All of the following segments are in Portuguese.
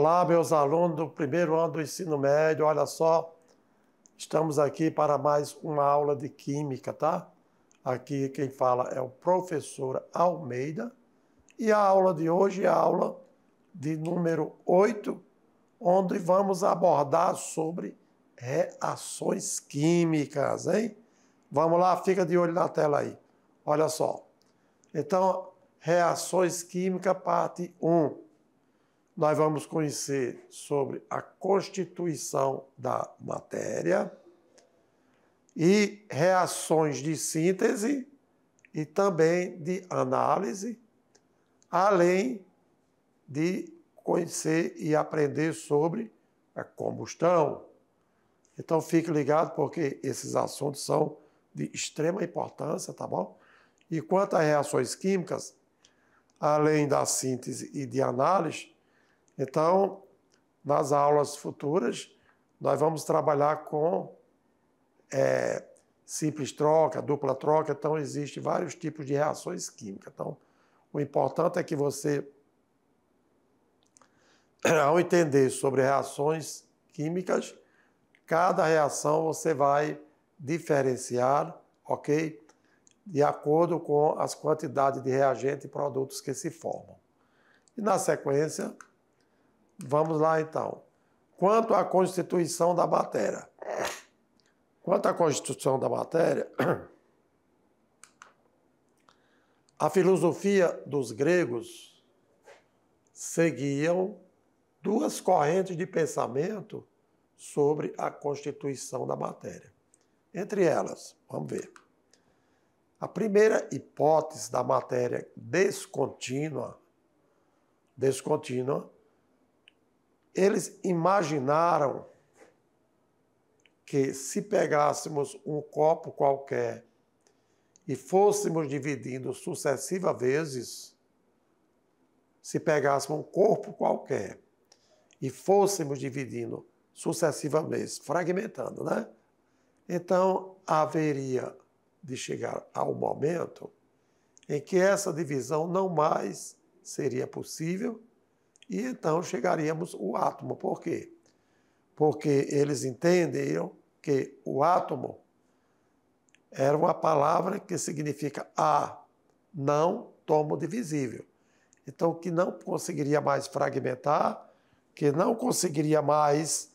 Olá, meus alunos do primeiro ano do ensino médio, olha só, estamos aqui para mais uma aula de Química, tá? Aqui quem fala é o professor Almeida e a aula de hoje é a aula de número 8, onde vamos abordar sobre reações químicas, hein? Vamos lá, fica de olho na tela aí. Olha só. Então, reações químicas, parte 1 nós vamos conhecer sobre a constituição da matéria e reações de síntese e também de análise, além de conhecer e aprender sobre a combustão. Então fique ligado porque esses assuntos são de extrema importância, tá bom? E quanto a reações químicas, além da síntese e de análise, então, nas aulas futuras, nós vamos trabalhar com é, simples troca, dupla troca, então existem vários tipos de reações químicas. Então, o importante é que você, ao entender sobre reações químicas, cada reação você vai diferenciar, ok? De acordo com as quantidades de reagente e produtos que se formam. E na sequência, Vamos lá então. Quanto à constituição da matéria. Quanto à constituição da matéria, a filosofia dos gregos seguiam duas correntes de pensamento sobre a constituição da matéria. Entre elas, vamos ver. A primeira hipótese da matéria descontínua, descontínua eles imaginaram que se pegássemos um copo qualquer e fôssemos dividindo sucessivas vezes, se pegássemos um corpo qualquer e fôssemos dividindo sucessivamente, fragmentando, né? Então haveria de chegar ao momento em que essa divisão não mais seria possível e então chegaríamos o átomo. Por quê? Porque eles entendiam que o átomo era uma palavra que significa a, não tomo divisível. Então, que não conseguiria mais fragmentar, que não conseguiria mais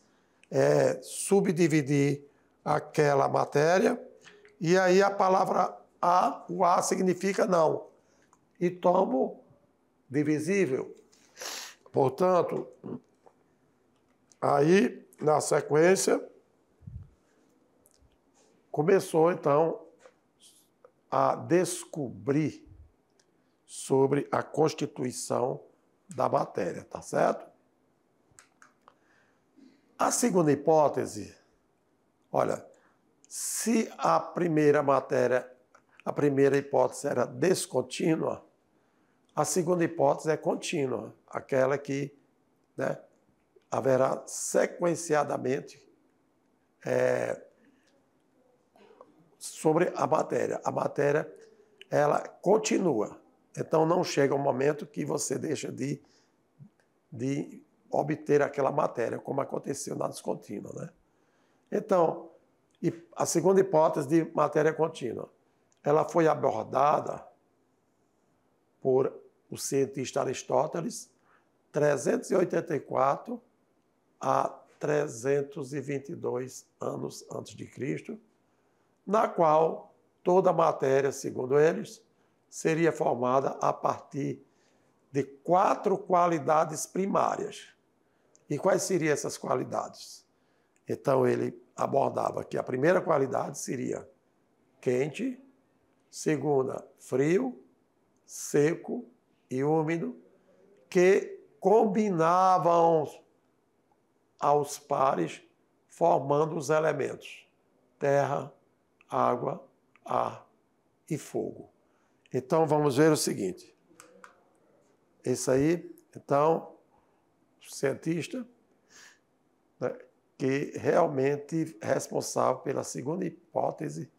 é, subdividir aquela matéria. E aí a palavra a, o a significa não. E tomo divisível, Portanto, aí, na sequência, começou então a descobrir sobre a constituição da matéria, tá certo? A segunda hipótese, olha, se a primeira matéria, a primeira hipótese era descontínua, a segunda hipótese é contínua, aquela que né, haverá sequenciadamente é, sobre a matéria. A matéria ela continua. Então não chega um momento que você deixa de, de obter aquela matéria, como aconteceu na descontínua. Né? Então, a segunda hipótese de matéria contínua, ela foi abordada por o cientista Aristóteles, 384 a 322 anos antes de Cristo, na qual toda a matéria, segundo eles, seria formada a partir de quatro qualidades primárias. E quais seriam essas qualidades? Então ele abordava que a primeira qualidade seria quente, segunda, frio, seco e úmido que combinavam aos pares, formando os elementos terra, água, ar e fogo. Então vamos ver o seguinte. Isso aí, então, cientista né, que realmente é responsável pela segunda hipótese,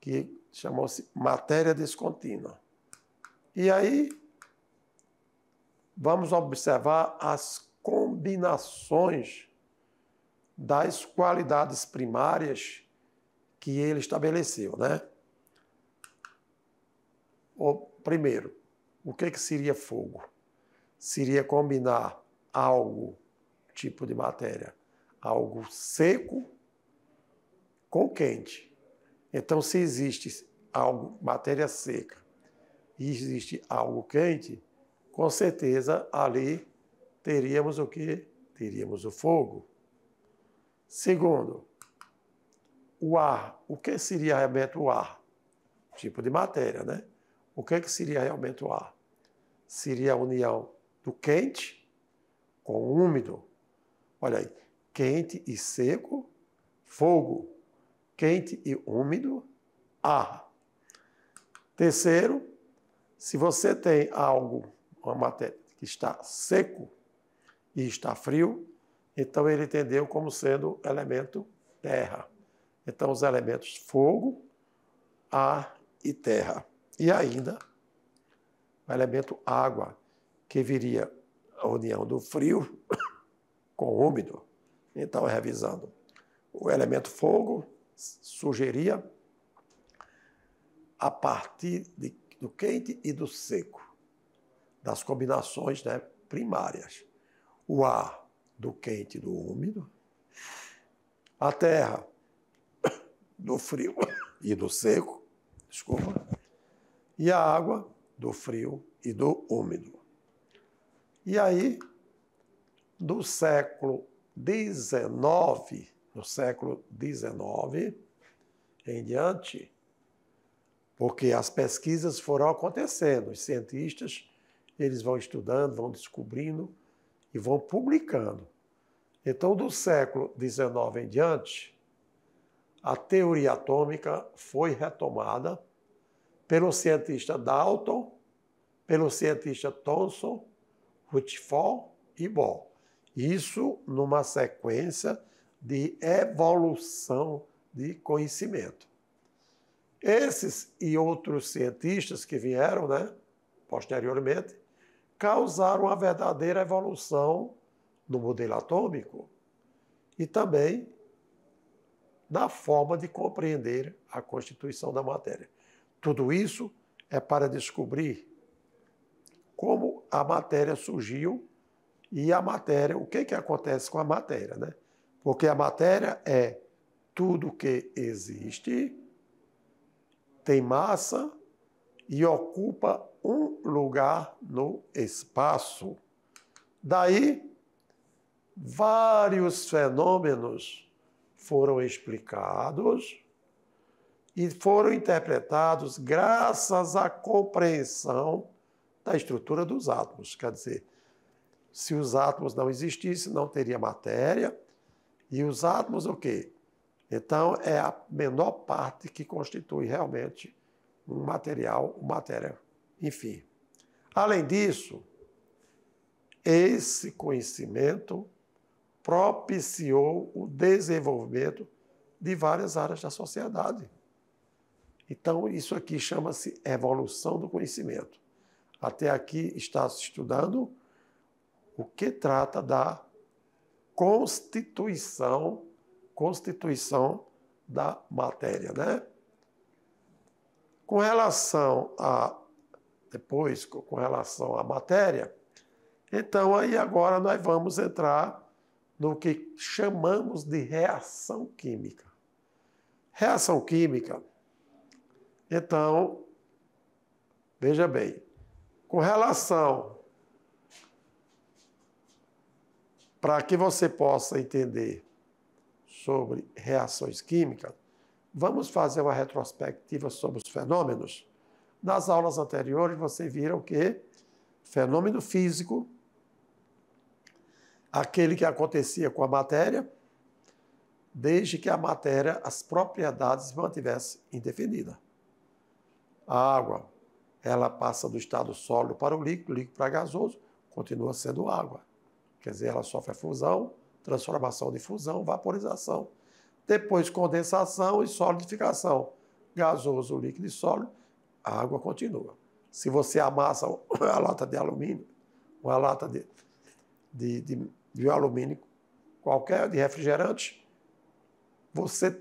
que chamou-se matéria descontínua. E aí, vamos observar as combinações das qualidades primárias que ele estabeleceu, né? O, primeiro, o que, é que seria fogo? Seria combinar algo, tipo de matéria, algo seco com quente. Então, se existe algo, matéria seca, e existe algo quente, com certeza ali teríamos o que? Teríamos o fogo. Segundo, o ar. O que seria realmente o ar? Tipo de matéria, né? O que, é que seria realmente o ar? Seria a união do quente com o úmido. Olha aí, quente e seco, fogo. Quente e úmido, ar. Terceiro, se você tem algo uma matéria que está seco e está frio, então ele entendeu como sendo elemento terra. Então, os elementos fogo, ar e terra. E ainda o elemento água, que viria a união do frio com o úmido. Então, revisando, o elemento fogo sugeria a partir de, do quente e do seco das combinações né, primárias. O ar do quente e do úmido, a terra do frio e do seco, desculpa, e a água do frio e do úmido. E aí, do século XIX, no século XIX em diante, porque as pesquisas foram acontecendo, os cientistas eles vão estudando, vão descobrindo e vão publicando. Então, do século XIX em diante, a teoria atômica foi retomada pelo cientista Dalton, pelo cientista Thomson, Rutherford e Bohr. Isso numa sequência de evolução de conhecimento. Esses e outros cientistas que vieram, né, posteriormente, causaram uma verdadeira evolução no modelo atômico e também na forma de compreender a constituição da matéria. Tudo isso é para descobrir como a matéria surgiu e a matéria, o que, que acontece com a matéria, né? Porque a matéria é tudo que existe, tem massa, e ocupa um lugar no espaço. Daí, vários fenômenos foram explicados e foram interpretados graças à compreensão da estrutura dos átomos. Quer dizer, se os átomos não existissem, não teria matéria. E os átomos, o quê? Então, é a menor parte que constitui realmente um material, um matéria, enfim. Além disso, esse conhecimento propiciou o desenvolvimento de várias áreas da sociedade. Então, isso aqui chama-se evolução do conhecimento. Até aqui está se estudando o que trata da constituição, constituição da matéria, né? Com relação a depois, com relação à matéria, então aí agora nós vamos entrar no que chamamos de reação química. Reação química, então, veja bem, com relação para que você possa entender sobre reações químicas, Vamos fazer uma retrospectiva sobre os fenômenos? Nas aulas anteriores, vocês viram que fenômeno físico, aquele que acontecia com a matéria, desde que a matéria, as propriedades mantivesse indefinida. A água, ela passa do estado sólido para o líquido, líquido para gasoso, continua sendo água. Quer dizer, ela sofre fusão, transformação de fusão, vaporização depois condensação e solidificação. Gasoso, líquido e sólido, a água continua. Se você amassa a lata de alumínio, uma lata de, de, de, de alumínio qualquer, de refrigerante, você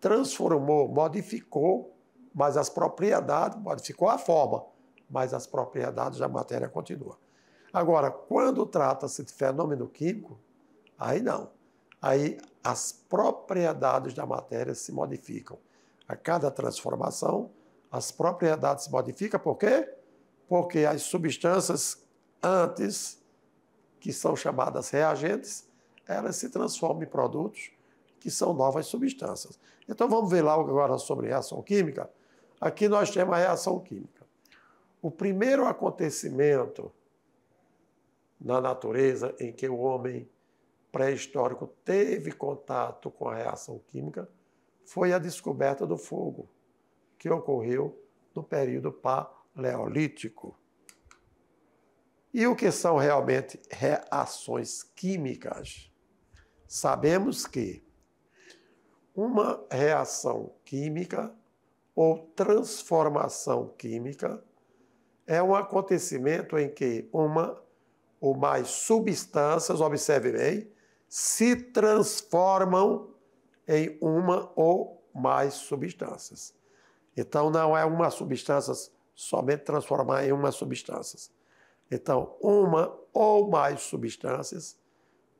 transformou, modificou, mas as propriedades, modificou a forma, mas as propriedades da matéria continuam. Agora, quando trata-se de fenômeno químico, aí não. Aí as propriedades da matéria se modificam. A cada transformação, as propriedades se modificam, por quê? Porque as substâncias antes, que são chamadas reagentes, elas se transformam em produtos que são novas substâncias. Então vamos ver lá agora sobre reação química. Aqui nós temos a reação química. O primeiro acontecimento na natureza em que o homem pré-histórico teve contato com a reação química foi a descoberta do fogo, que ocorreu no período paleolítico. E o que são realmente reações químicas? Sabemos que uma reação química ou transformação química é um acontecimento em que uma ou mais substâncias, observe bem, se transformam em uma ou mais substâncias. Então, não é uma substância somente transformar em uma substância. Então, uma ou mais substâncias,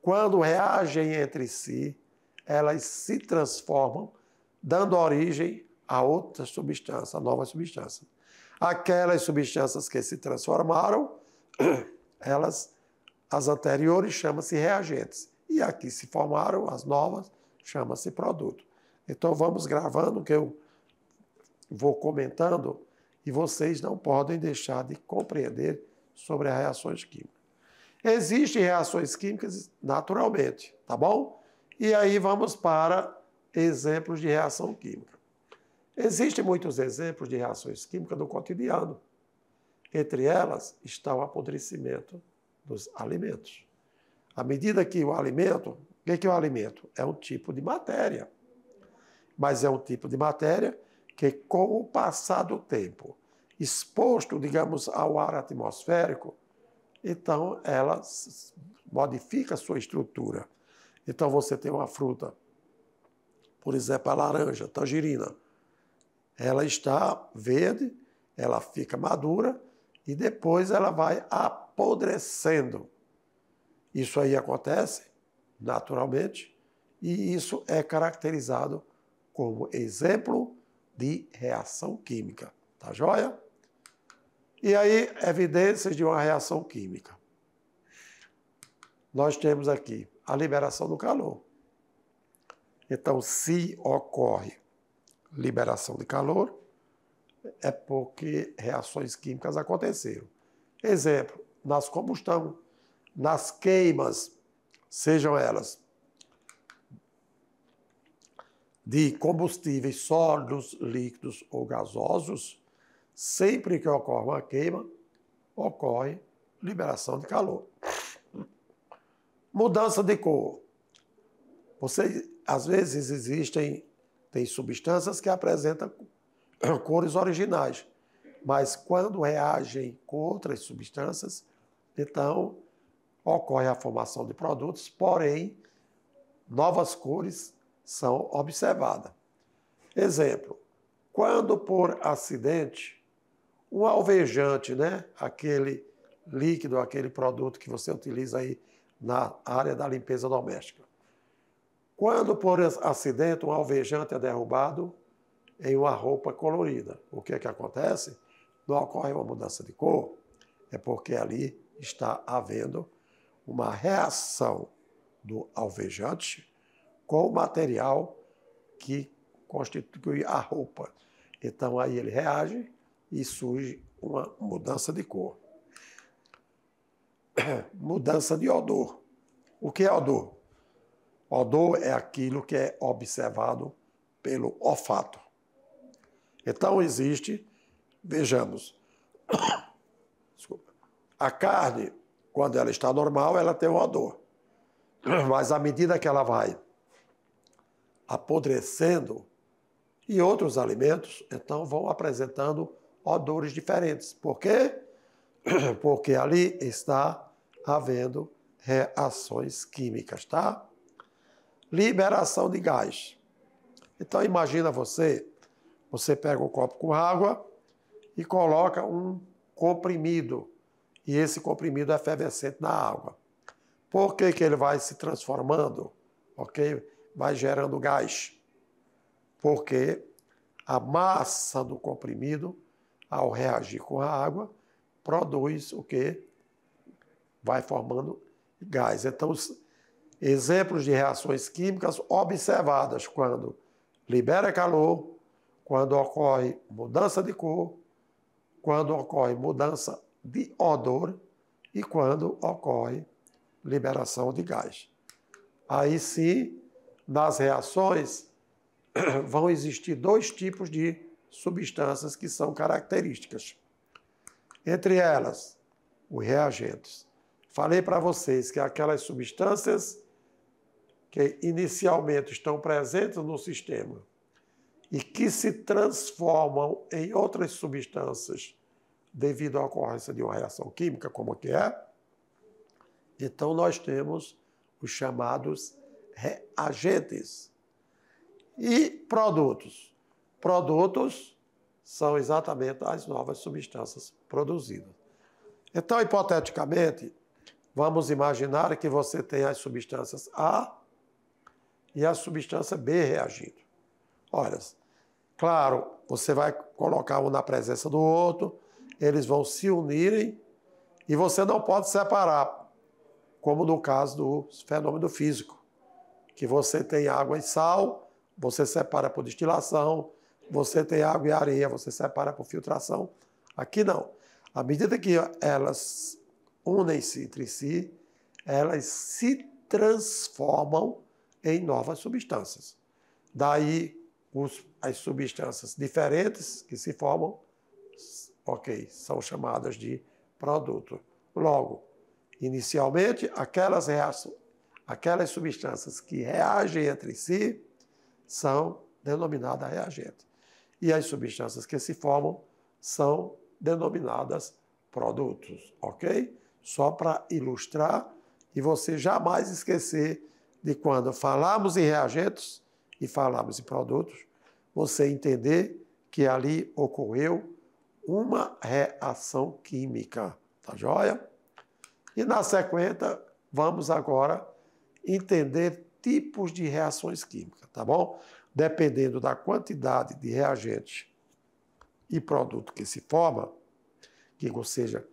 quando reagem entre si, elas se transformam, dando origem a outra substância, a nova substância. Aquelas substâncias que se transformaram, elas, as anteriores, chamam-se reagentes e aqui se formaram as novas, chama-se produto. Então vamos gravando que eu vou comentando e vocês não podem deixar de compreender sobre as reações químicas. Existem reações químicas naturalmente, tá bom? E aí vamos para exemplos de reação química. Existem muitos exemplos de reações químicas no cotidiano. Entre elas está o apodrecimento dos alimentos. À medida que o alimento, o que é, que é o alimento? É um tipo de matéria. Mas é um tipo de matéria que, com o passar do tempo, exposto, digamos, ao ar atmosférico, então ela modifica a sua estrutura. Então você tem uma fruta, por exemplo, a laranja, tangerina. Ela está verde, ela fica madura e depois ela vai apodrecendo. Isso aí acontece naturalmente e isso é caracterizado como exemplo de reação química. Tá joia? E aí, evidências de uma reação química. Nós temos aqui a liberação do calor. Então, se ocorre liberação de calor, é porque reações químicas aconteceram. Exemplo, nas combustões nas queimas, sejam elas de combustíveis sólidos, líquidos ou gasosos, sempre que ocorre uma queima, ocorre liberação de calor. Mudança de cor. Você, às vezes existem tem substâncias que apresentam cores originais, mas quando reagem com outras substâncias, então ocorre a formação de produtos, porém, novas cores são observadas. Exemplo, quando por acidente, um alvejante, né, aquele líquido, aquele produto que você utiliza aí na área da limpeza doméstica. Quando por acidente um alvejante é derrubado em uma roupa colorida, o que é que acontece? Não ocorre uma mudança de cor, é porque ali está havendo uma reação do alvejante com o material que constitui a roupa. Então aí ele reage e surge uma mudança de cor. mudança de odor. O que é odor? Odor é aquilo que é observado pelo olfato. Então existe, vejamos, a carne quando ela está normal, ela tem uma dor. Mas à medida que ela vai apodrecendo e outros alimentos, então vão apresentando odores diferentes. Por quê? Porque ali está havendo reações químicas, tá? Liberação de gás. Então imagina você, você pega um copo com água e coloca um comprimido e esse comprimido é efervescente na água. Por que, que ele vai se transformando? Ok? Vai gerando gás. Porque a massa do comprimido, ao reagir com a água, produz o que? Vai formando gás. Então, exemplos de reações químicas observadas quando libera calor, quando ocorre mudança de cor, quando ocorre mudança de odor e quando ocorre liberação de gás. Aí sim, nas reações, vão existir dois tipos de substâncias que são características. Entre elas, os reagentes. Falei para vocês que aquelas substâncias que inicialmente estão presentes no sistema e que se transformam em outras substâncias devido à ocorrência de uma reação química, como que é, então nós temos os chamados reagentes e produtos. Produtos são exatamente as novas substâncias produzidas. Então, hipoteticamente, vamos imaginar que você tem as substâncias A e a substância B reagindo. Olha, claro, você vai colocar um na presença do outro, eles vão se unirem e você não pode separar, como no caso do fenômeno físico, que você tem água e sal, você separa por destilação, você tem água e areia, você separa por filtração. Aqui não. À medida que elas unem-se entre si, elas se transformam em novas substâncias. Daí os, as substâncias diferentes que se formam Ok, são chamadas de produto. Logo, inicialmente, aquelas, aquelas substâncias que reagem entre si são denominadas reagentes. E as substâncias que se formam são denominadas produtos, ok? Só para ilustrar e você jamais esquecer de quando falarmos em reagentes e falarmos em produtos, você entender que ali ocorreu uma reação química, tá joia? E na sequência, vamos agora entender tipos de reações químicas, tá bom? Dependendo da quantidade de reagente e produto que se forma, que, ou seja,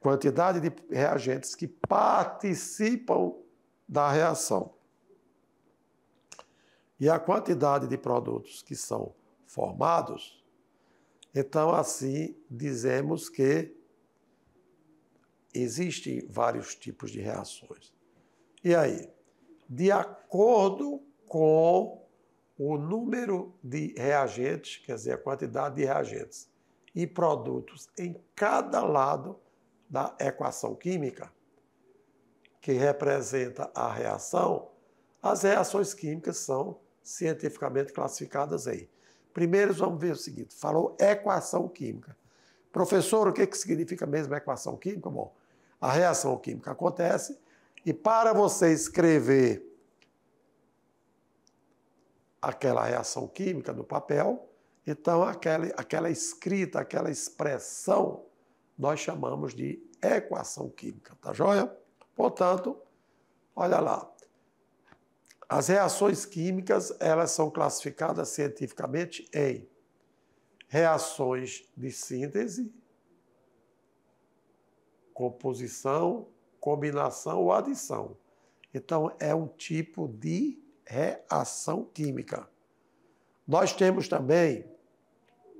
quantidade de reagentes que participam da reação e a quantidade de produtos que são formados, então, assim, dizemos que existem vários tipos de reações. E aí? De acordo com o número de reagentes, quer dizer, a quantidade de reagentes e produtos em cada lado da equação química, que representa a reação, as reações químicas são cientificamente classificadas aí. Primeiro, vamos ver o seguinte: falou equação química. Professor, o que, que significa mesmo equação química? Bom, a reação química acontece e para você escrever aquela reação química no papel, então aquela, aquela escrita, aquela expressão, nós chamamos de equação química, tá joia? Portanto, olha lá, as reações químicas, elas são classificadas cientificamente em reações de síntese, composição, combinação ou adição. Então, é um tipo de reação química. Nós temos também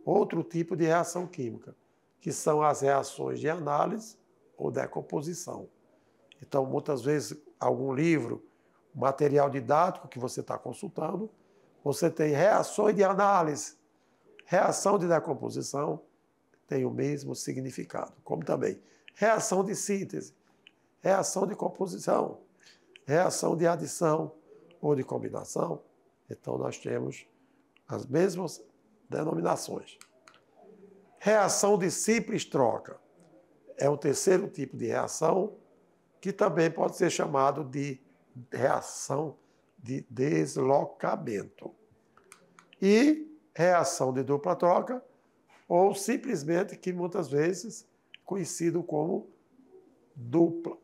outro tipo de reação química, que são as reações de análise ou decomposição. Então, muitas vezes, algum livro material didático que você está consultando, você tem reações de análise, reação de decomposição, tem o mesmo significado, como também reação de síntese, reação de composição, reação de adição ou de combinação. Então, nós temos as mesmas denominações. Reação de simples troca é o terceiro tipo de reação, que também pode ser chamado de reação de deslocamento. E reação de dupla troca, ou simplesmente que muitas vezes conhecido como dupla,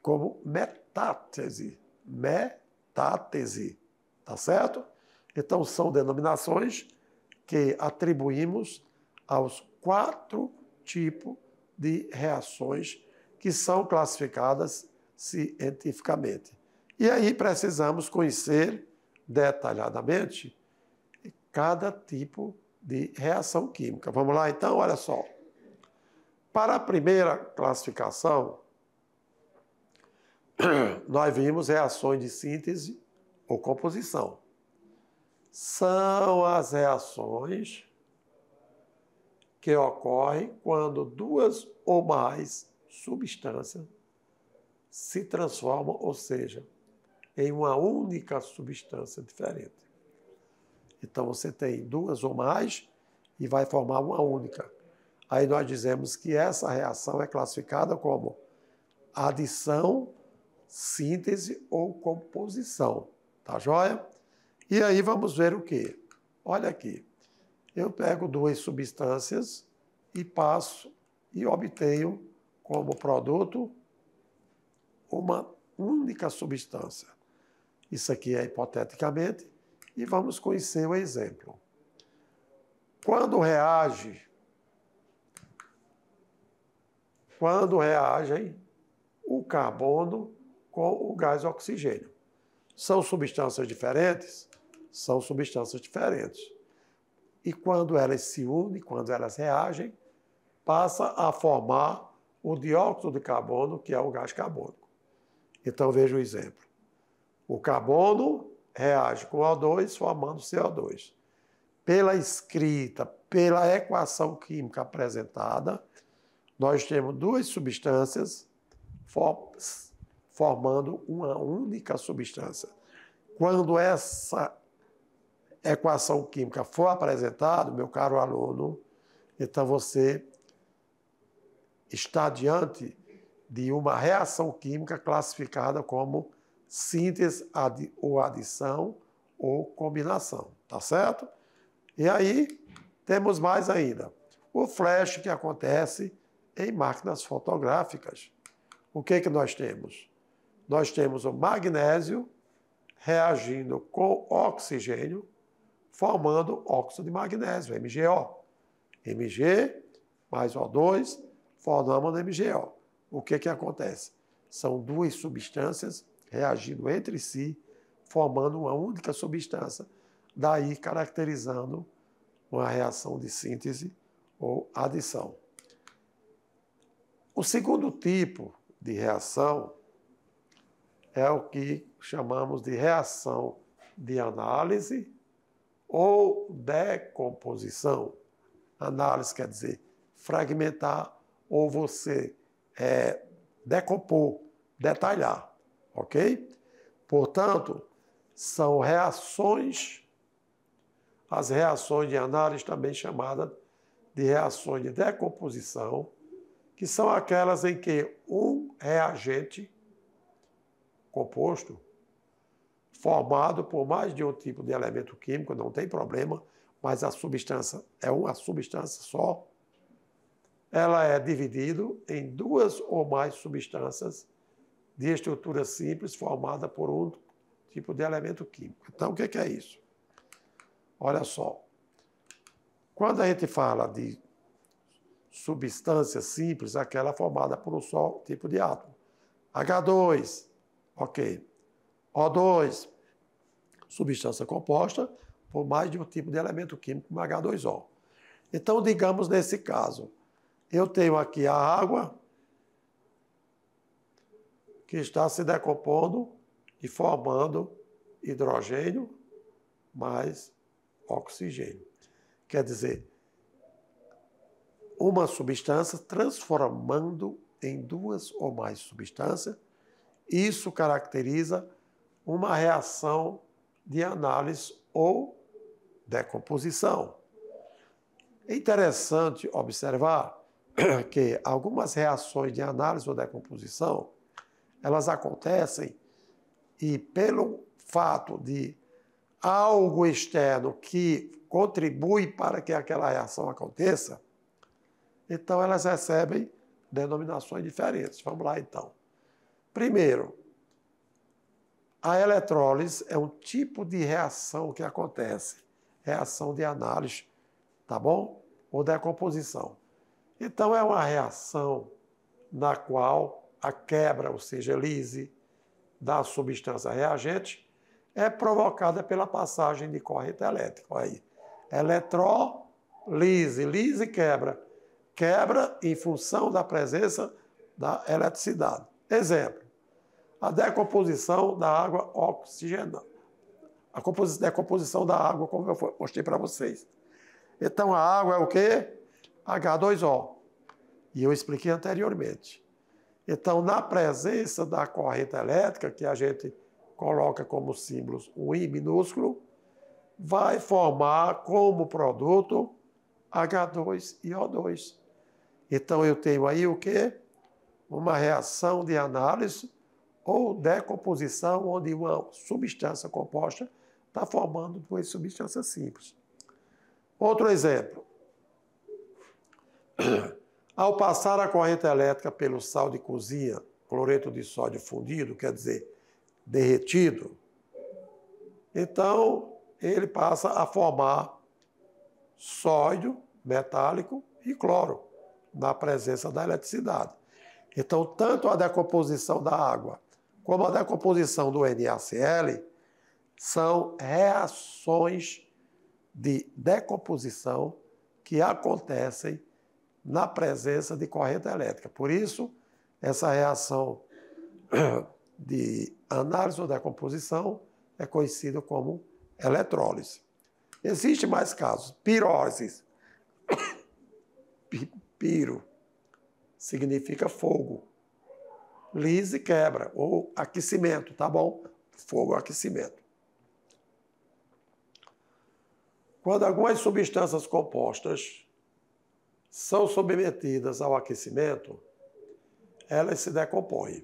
como metátese, metátese, tá certo? Então são denominações que atribuímos aos quatro tipos de reações que são classificadas cientificamente. E aí precisamos conhecer detalhadamente cada tipo de reação química. Vamos lá então, olha só. Para a primeira classificação, nós vimos reações de síntese ou composição. São as reações que ocorrem quando duas ou mais substâncias se transformam, ou seja, em uma única substância diferente. Então você tem duas ou mais e vai formar uma única. Aí nós dizemos que essa reação é classificada como adição, síntese ou composição. Tá joia? E aí vamos ver o que? Olha aqui. Eu pego duas substâncias e passo e obtenho como produto uma única substância. Isso aqui é hipoteticamente, e vamos conhecer o exemplo. Quando reage, quando reagem o carbono com o gás oxigênio. São substâncias diferentes? São substâncias diferentes. E quando elas se unem, quando elas reagem, passa a formar o dióxido de carbono, que é o gás carbônico. Então veja o exemplo. O carbono reage com O2 formando CO2. Pela escrita, pela equação química apresentada, nós temos duas substâncias formando uma única substância. Quando essa equação química for apresentada, meu caro aluno, então você está diante de uma reação química classificada como síntese adi ou adição ou combinação, tá certo? E aí temos mais ainda, o flash que acontece em máquinas fotográficas. O que, que nós temos? Nós temos o magnésio reagindo com oxigênio, formando óxido de magnésio, MgO. Mg mais O2 formamos MgO. O que, que acontece? São duas substâncias reagindo entre si, formando uma única substância, daí caracterizando uma reação de síntese ou adição. O segundo tipo de reação é o que chamamos de reação de análise ou decomposição. Análise quer dizer fragmentar ou você é, decompor, detalhar. Ok? Portanto, são reações, as reações de análise, também chamadas de reações de decomposição, que são aquelas em que um reagente composto, formado por mais de um tipo de elemento químico, não tem problema, mas a substância é uma substância só, ela é dividida em duas ou mais substâncias de estrutura simples formada por um tipo de elemento químico. Então, o que é, é isso? Olha só. Quando a gente fala de substância simples, aquela formada por um só tipo de átomo. H2, ok. O2, substância composta por mais de um tipo de elemento químico como H2O. Então, digamos nesse caso, eu tenho aqui a água, que está se decompondo e formando hidrogênio mais oxigênio. Quer dizer, uma substância transformando em duas ou mais substâncias, isso caracteriza uma reação de análise ou decomposição. É interessante observar que algumas reações de análise ou decomposição elas acontecem e pelo fato de algo externo que contribui para que aquela reação aconteça, então elas recebem denominações diferentes. Vamos lá então. Primeiro, a eletrólise é um tipo de reação que acontece, reação de análise, tá bom? Ou decomposição. Então é uma reação na qual a quebra, ou seja, lise, da substância reagente, é provocada pela passagem de corrente elétrica. Olha aí. Eletrolise, lise quebra. Quebra em função da presença da eletricidade. Exemplo, a decomposição da água oxigenada. A decomposição da água, como eu mostrei para vocês. Então, a água é o quê? H2O. E eu expliquei anteriormente. Então, na presença da corrente elétrica, que a gente coloca como símbolos um I minúsculo, vai formar como produto H2 e O2. Então, eu tenho aí o quê? Uma reação de análise ou decomposição, onde uma substância composta está formando duas substâncias simples. Outro exemplo. Ao passar a corrente elétrica pelo sal de cozinha, cloreto de sódio fundido, quer dizer, derretido, então ele passa a formar sódio metálico e cloro na presença da eletricidade. Então, tanto a decomposição da água como a decomposição do NaCl são reações de decomposição que acontecem na presença de corrente elétrica. Por isso, essa reação de análise ou decomposição é conhecida como eletrólise. Existem mais casos. Piroses. Piro significa fogo. Lise quebra ou aquecimento, tá bom? Fogo, é aquecimento. Quando algumas substâncias compostas são submetidas ao aquecimento, elas se decompõem.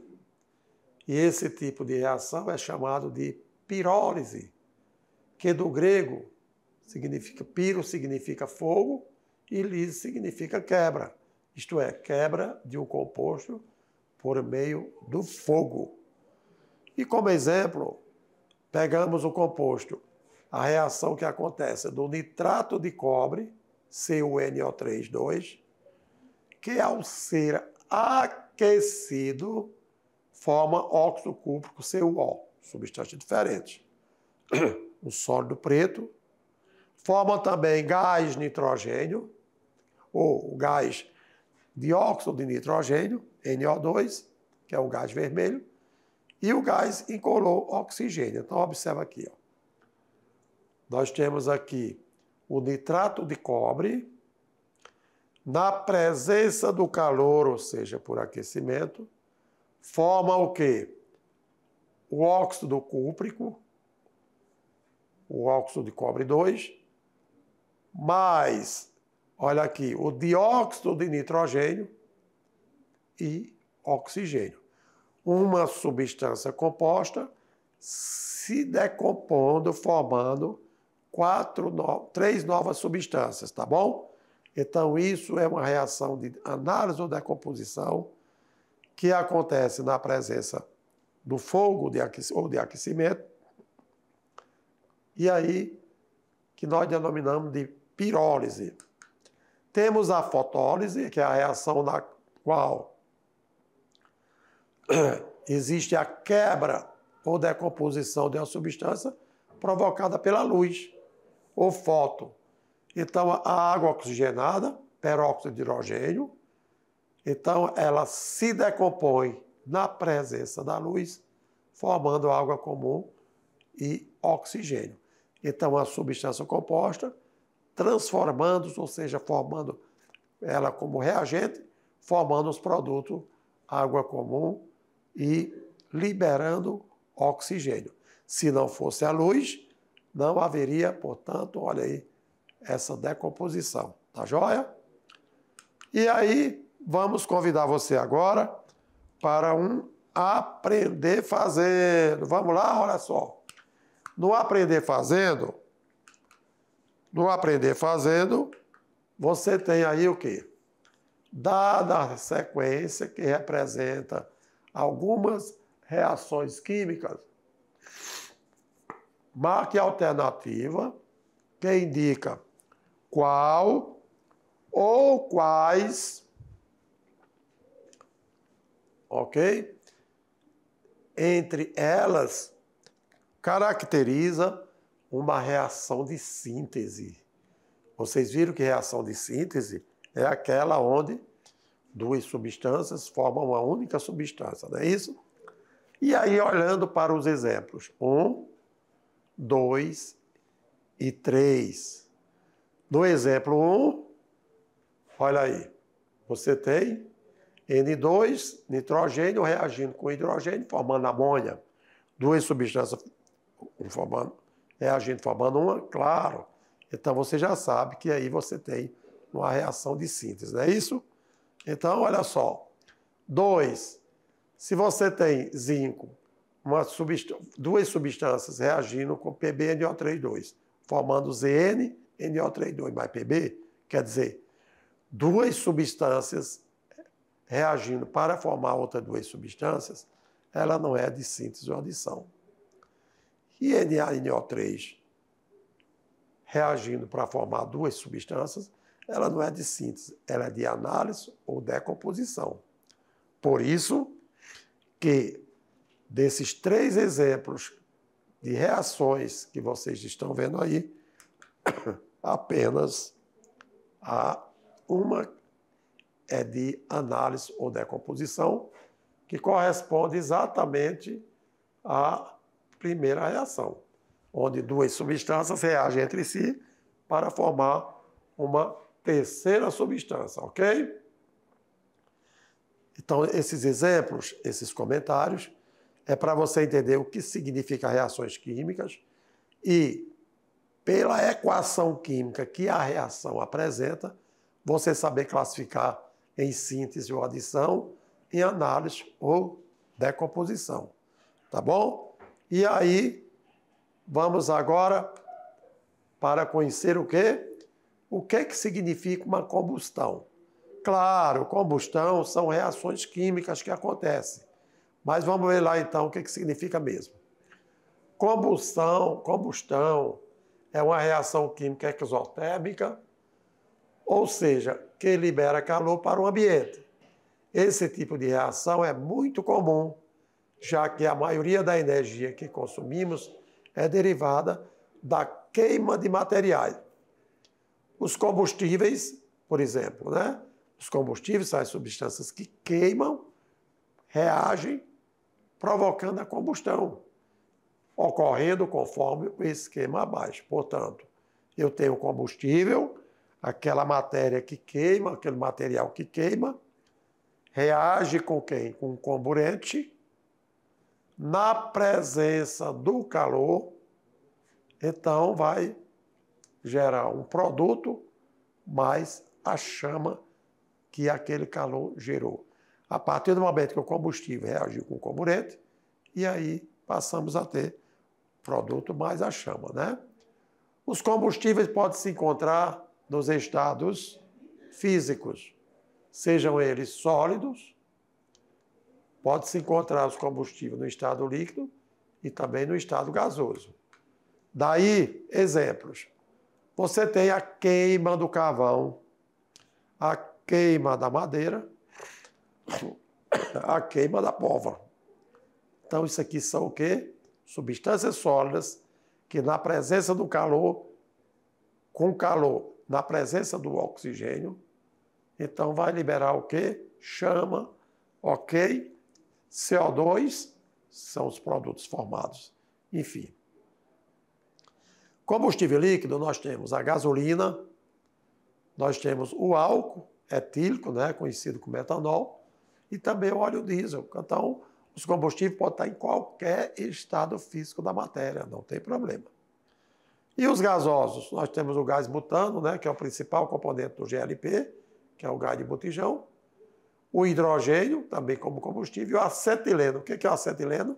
E esse tipo de reação é chamado de pirólise, que do grego significa piro significa fogo e lise significa quebra, isto é, quebra de um composto por meio do fogo. E como exemplo, pegamos o composto, a reação que acontece é do nitrato de cobre CuNO3, que ao ser aquecido forma óxido cúprico CuO, substância diferente. Um sólido preto forma também gás nitrogênio, ou o gás dióxido de nitrogênio, NO2, que é o gás vermelho, e o gás incolor oxigênio. Então, observa aqui. Ó. Nós temos aqui o nitrato de cobre, na presença do calor, ou seja, por aquecimento, forma o quê? O óxido cúprico, o óxido de cobre 2, mais, olha aqui, o dióxido de nitrogênio e oxigênio. Uma substância composta se decompondo, formando quatro, no... três novas substâncias, tá bom? Então, isso é uma reação de análise ou decomposição que acontece na presença do fogo de ou de aquecimento, e aí que nós denominamos de pirólise. Temos a fotólise, que é a reação na qual existe a quebra ou decomposição de uma substância provocada pela luz ou fóton. Então, a água oxigenada, peróxido de hidrogênio, então ela se decompõe na presença da luz, formando água comum e oxigênio. Então, a substância composta, transformando-se, ou seja, formando ela como reagente, formando os produtos água comum e liberando oxigênio. Se não fosse a luz, não haveria, portanto, olha aí, essa decomposição. Tá joia? E aí, vamos convidar você agora para um aprender fazendo. Vamos lá, olha só. No aprender fazendo, no aprender fazendo, você tem aí o quê? Dada a sequência que representa algumas reações químicas, marque a alternativa que indica qual ou quais, ok? Entre elas, caracteriza uma reação de síntese. Vocês viram que reação de síntese é aquela onde duas substâncias formam uma única substância, não é isso? E aí, olhando para os exemplos. Um, 2 e 3. No exemplo 1, um, olha aí, você tem N2, nitrogênio reagindo com hidrogênio, formando amônia. Duas substâncias formando, reagindo, formando uma, claro. Então você já sabe que aí você tem uma reação de síntese, não é isso? Então, olha só. 2. Se você tem zinco uma duas substâncias reagindo com PbNO32, formando znno 32 mais Pb, quer dizer, duas substâncias reagindo para formar outras duas substâncias, ela não é de síntese ou adição. E NaNO3 reagindo para formar duas substâncias, ela não é de síntese, ela é de análise ou decomposição. Por isso que desses três exemplos de reações que vocês estão vendo aí, apenas a uma é de análise ou decomposição, que corresponde exatamente à primeira reação, onde duas substâncias reagem entre si para formar uma terceira substância, ok? Então, esses exemplos, esses comentários, é para você entender o que significa reações químicas e, pela equação química que a reação apresenta, você saber classificar em síntese ou adição, em análise ou decomposição. Tá bom? E aí, vamos agora para conhecer o quê? O que, é que significa uma combustão? Claro, combustão são reações químicas que acontecem mas vamos ver lá então o que, que significa mesmo. Combustão, combustão é uma reação química exotérmica, ou seja, que libera calor para o ambiente. Esse tipo de reação é muito comum, já que a maioria da energia que consumimos é derivada da queima de materiais. Os combustíveis, por exemplo, né? Os combustíveis são as substâncias que queimam, reagem provocando a combustão, ocorrendo conforme o esquema abaixo. Portanto, eu tenho combustível, aquela matéria que queima, aquele material que queima, reage com quem? Com o comburente. Na presença do calor, então vai gerar um produto mais a chama que aquele calor gerou. A partir do momento que o combustível reagiu com o comburente, e aí passamos a ter produto mais a chama, né? Os combustíveis podem se encontrar nos estados físicos, sejam eles sólidos, pode se encontrar os combustíveis no estado líquido e também no estado gasoso. Daí, exemplos. Você tem a queima do carvão, a queima da madeira, a queima da pólvora. Então, isso aqui são o quê? Substâncias sólidas que, na presença do calor, com calor, na presença do oxigênio, então vai liberar o quê? Chama, ok? CO2 são os produtos formados. Enfim. Combustível líquido, nós temos a gasolina, nós temos o álcool etílico, né, conhecido como etanol, e também o óleo diesel. Então, os combustíveis podem estar em qualquer estado físico da matéria, não tem problema. E os gasosos? Nós temos o gás butano, né, que é o principal componente do GLP, que é o gás de botijão. O hidrogênio, também como combustível. E o acetileno. O é que é o acetileno?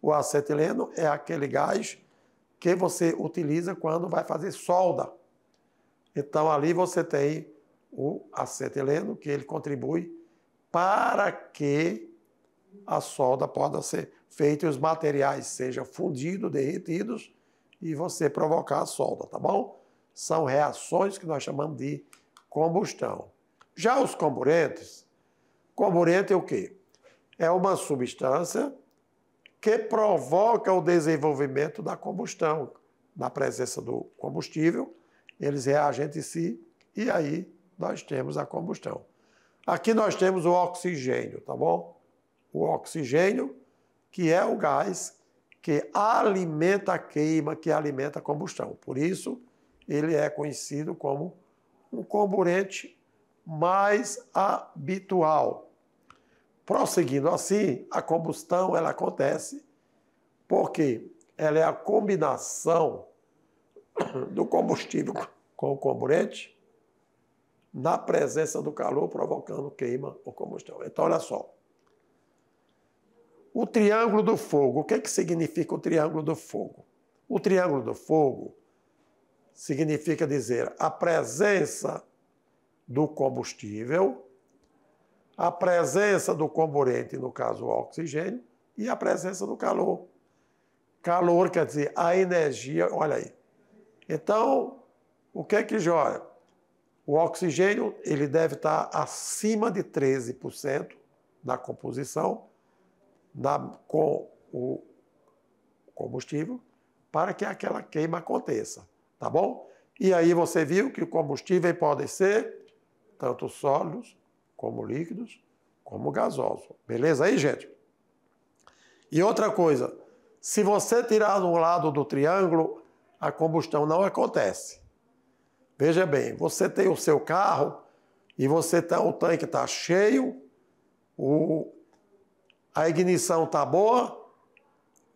O acetileno é aquele gás que você utiliza quando vai fazer solda. Então, ali você tem o acetileno, que ele contribui para que a solda possa ser feita e os materiais sejam fundidos, derretidos e você provocar a solda, tá bom? São reações que nós chamamos de combustão. Já os comburentes, comburente é o quê? É uma substância que provoca o desenvolvimento da combustão. Na presença do combustível, eles reagem entre si e aí nós temos a combustão. Aqui nós temos o oxigênio, tá bom? O oxigênio, que é o gás que alimenta a queima, que alimenta a combustão. Por isso, ele é conhecido como um comburente mais habitual. Prosseguindo assim, a combustão ela acontece porque ela é a combinação do combustível com o comburente na presença do calor, provocando queima ou combustão. Então, olha só. O triângulo do fogo. O que, é que significa o triângulo do fogo? O triângulo do fogo significa dizer a presença do combustível, a presença do comburente, no caso o oxigênio, e a presença do calor. Calor quer dizer a energia, olha aí. Então, o que é que joga? O oxigênio ele deve estar acima de 13% na composição da com o combustível para que aquela queima aconteça, tá bom? E aí você viu que o combustível pode ser tanto sólidos como líquidos, como gasosos. Beleza aí, gente? E outra coisa, se você tirar um lado do triângulo, a combustão não acontece. Veja bem, você tem o seu carro e você tá, o tanque está cheio, o, a ignição está boa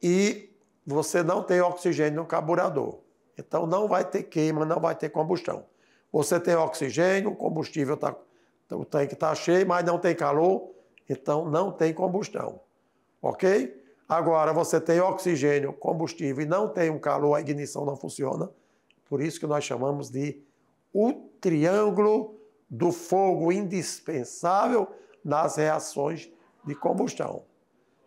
e você não tem oxigênio no carburador. Então não vai ter queima, não vai ter combustão. Você tem oxigênio, o combustível está. O tanque está cheio, mas não tem calor, então não tem combustão. Ok? Agora você tem oxigênio, combustível e não tem um calor, a ignição não funciona. Por isso que nós chamamos de o triângulo do fogo indispensável nas reações de combustão.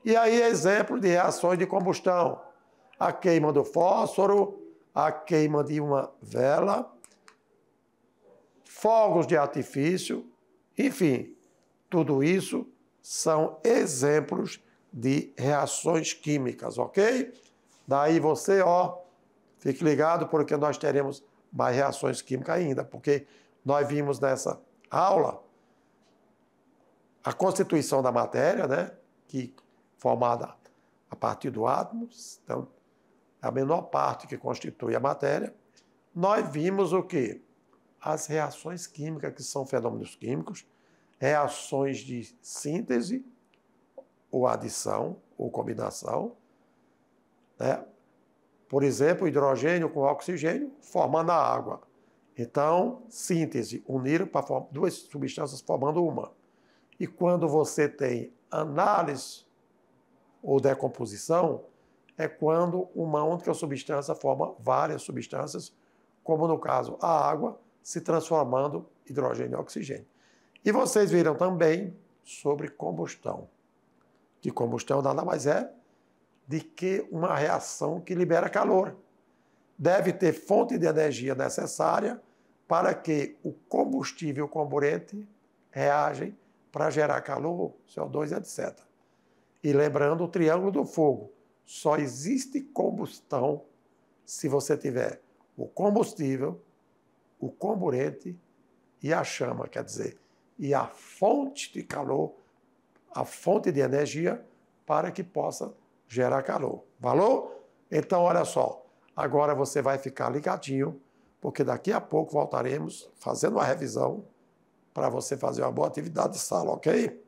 E aí, exemplo de reações de combustão: a queima do fósforo, a queima de uma vela, fogos de artifício, enfim, tudo isso são exemplos de reações químicas, ok? Daí você, ó, fique ligado porque nós teremos mais reações químicas ainda, porque nós vimos nessa aula a constituição da matéria, né, que formada a partir do átomo, então a menor parte que constitui a matéria, nós vimos o que? As reações químicas, que são fenômenos químicos, reações de síntese, ou adição, ou combinação, né? Por exemplo, hidrogênio com oxigênio formando a água. Então, síntese, unir para duas substâncias formando uma. E quando você tem análise ou decomposição, é quando uma única substância forma várias substâncias, como no caso a água, se transformando hidrogênio e oxigênio. E vocês viram também sobre combustão, que combustão nada mais é de que uma reação que libera calor. Deve ter fonte de energia necessária para que o combustível comburente reaja para gerar calor, CO2, etc. E lembrando o triângulo do fogo, só existe combustão se você tiver o combustível, o comburente e a chama, quer dizer, e a fonte de calor, a fonte de energia para que possa gera calor. Valor? Então, olha só. Agora você vai ficar ligadinho, porque daqui a pouco voltaremos fazendo uma revisão para você fazer uma boa atividade de sala, ok?